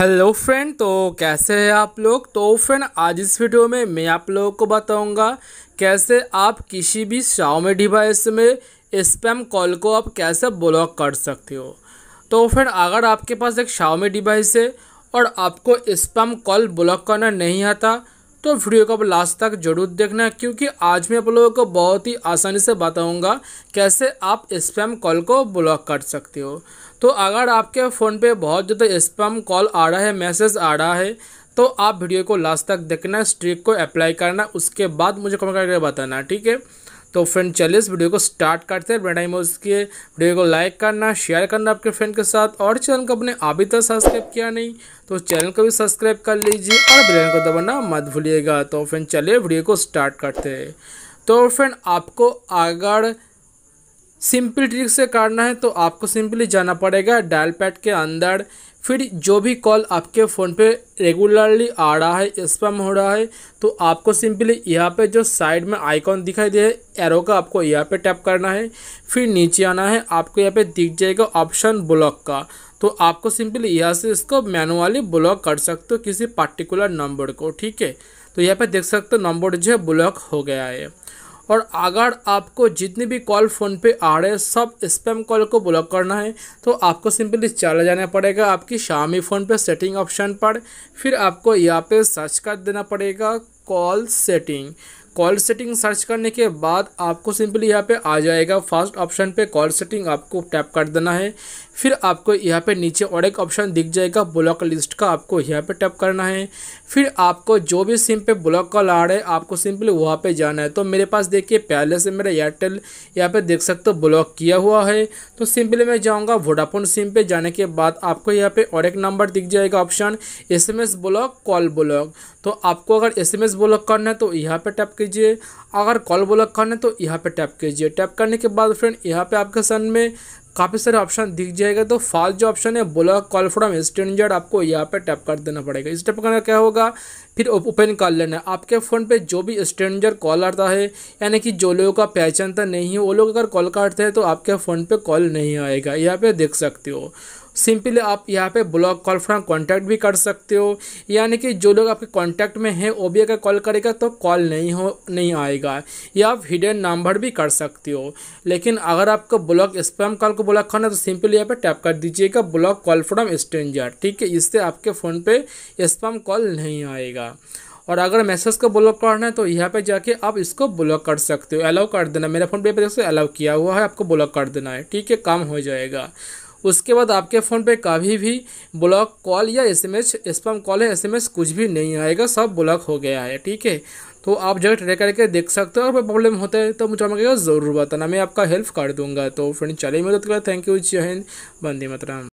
hello friend तो कैसे हैं आप लोग तो फ्रेंड आज इस वीडियो में मैं आप लोगों को बताऊंगा कैसे आप किसी भी शाओमी डिवाइस में स्पैम कॉल को आप कैसे ब्लॉक कर सकते हो तो फ्रेंड अगर आपके पास एक शाओमी डिवाइस है और आपको स्पैम कॉल ब्लॉक करना नहीं आता तो वीडियो को आप लास्ट तक जरूर देखना क्योंकि आज मैं आप लोगों को बहुत ही आसानी से बताऊंगा कैसे आप स्पैम कॉल को ब्लॉक कर सकते हो तो अगर आपके फ़ोन पे बहुत ज़्यादा स्पैम कॉल आ रहा है मैसेज आ रहा है तो आप वीडियो को लास्ट तक देखना स्ट्रिक को अप्लाई करना उसके बाद मुझे कमेंट करके बताना ठीक है तो फ्रेंड चलिए इस वीडियो को स्टार्ट करते हैं ब्रेंड आईमोज के वीडियो को लाइक करना शेयर करना आपके फ्रेंड के साथ और चैनल को अपने अभी तक सब्सक्राइब किया नहीं तो चैनल को भी सब्सक्राइब कर लीजिए और बेलाइन को दबाना मत भूलिएगा तो फ्रेंड चलिए वीडियो को स्टार्ट करते हैं तो फ्रेंड आपको अगर सिंपल ट्रिक से करना है तो आपको सिंपली जाना पड़ेगा डायल पैड के अंदर फिर जो भी कॉल आपके फ़ोन पे रेगुलरली आ रहा है स्पम हो रहा है तो आपको सिंपली यहाँ पे जो साइड में आइकॉन दिखाई दे एरो का आपको यहाँ पे टैप करना है फिर नीचे आना है आपको यहाँ पे दिख जाएगा ऑप्शन ब्लॉक का तो आपको सिंपली यहाँ से इसको मैनुअली ब्लॉक कर सकते हो किसी पार्टिकुलर नंबर को ठीक है तो यहाँ पर देख सकते हो नंबर जो है ब्लॉक हो गया है और अगर आपको जितने भी कॉल फ़ोन पे आ रहे हैं सब स्पैम कॉल को ब्लॉक करना है तो आपको सिंपली चला जाना पड़ेगा आपकी शामी फ़ोन पे सेटिंग ऑप्शन पर फिर आपको यहाँ पे सर्च कर देना पड़ेगा call setting call setting search करने के बाद आपको सिंपली यहाँ पे आ जाएगा फर्स्ट ऑप्शन पे कॉल सेटिंग आपको टैप कर देना है फिर आपको यहाँ पे नीचे और एक ऑप्शन दिख जाएगा ब्लॉक लिस्ट का आपको यहाँ पे टैप करना है फिर आपको जो भी सिम पे ब्लॉक कॉल आ रहा है आपको सिंपली वहाँ पे जाना है तो मेरे पास देखिए पहले से मेरा एयरटेल यहाँ पे देख सकते हो ब्लॉक किया हुआ है तो सिंपली मैं जाऊँगा वोडाफोन सिम पे जाने के बाद आपको यहाँ पे और एक नंबर दिख जाएगा option as block call block तो आपको अगर एस ब्लॉक करना है तो यहाँ पर टैप कीजिए लीजिए अगर कॉल बोल करना है तो यहाँ पे टैप कीजिए टैप करने के बाद फ्रेंड यहाँ पे आपके सन में काफ़ी सारे ऑप्शन दिख जाएगा तो फास्ट जो ऑप्शन है बोला कॉल फ्रॉम स्ट्रेंजर आपको यहाँ पे टैप कर देना पड़ेगा इस टैप करना क्या होगा फिर ओपन कर लेना है आपके फ़ोन पे जो भी स्ट्रेंजर कॉल आता है यानी कि जो लोगों का पहचानता नहीं है वो लोग अगर कॉल काटते हैं तो आपके फ़ोन पे कॉल नहीं आएगा यहाँ पे देख सकते हो सिंपली आप यहाँ पे ब्लॉक कॉल फ्रॉम कॉन्टैक्ट भी कर सकते हो यानी कि जो लोग आपके कॉन्टैक्ट में हैं वो भी अगर कॉल करेगा तो कॉल नहीं हो नहीं आएगा या आप हिडन नंबर भी कर सकते हो लेकिन अगर आपको ब्लॉक स्पैम कॉल को ब्लॉक करना है तो सिंपली यहाँ पे टैप कर दीजिएगा ब्लॉक कॉल फ्रॉम स्ट्रेंजर ठीक है इससे आपके फ़ोन पर स्पैम कॉल नहीं आएगा जाएगा और अगर मैसेज को ब्लॉक करना है तो यहाँ पे जाके आप इसको ब्लॉक कर सकते हो अलाउ कर देना मेरे फ़ोन पे पर जैसे अलाउ किया हुआ है आपको ब्लॉक कर देना है ठीक है काम हो जाएगा उसके बाद आपके फ़ोन पे कभी भी ब्लॉक कॉल या एसएमएस स्पैम कॉल या एसएमएस कुछ भी नहीं आएगा सब ब्लॉक हो गया है ठीक है तो आप जगह ट्रे करके देख सकते हो और प्रॉब्लम होता है तो मुझे हमें ज़रूर बताना मैं आपका हेल्प कर दूंगा तो फ्रेंड चलिए मदद करें थैंक यू जय हिंद बंदी मतराम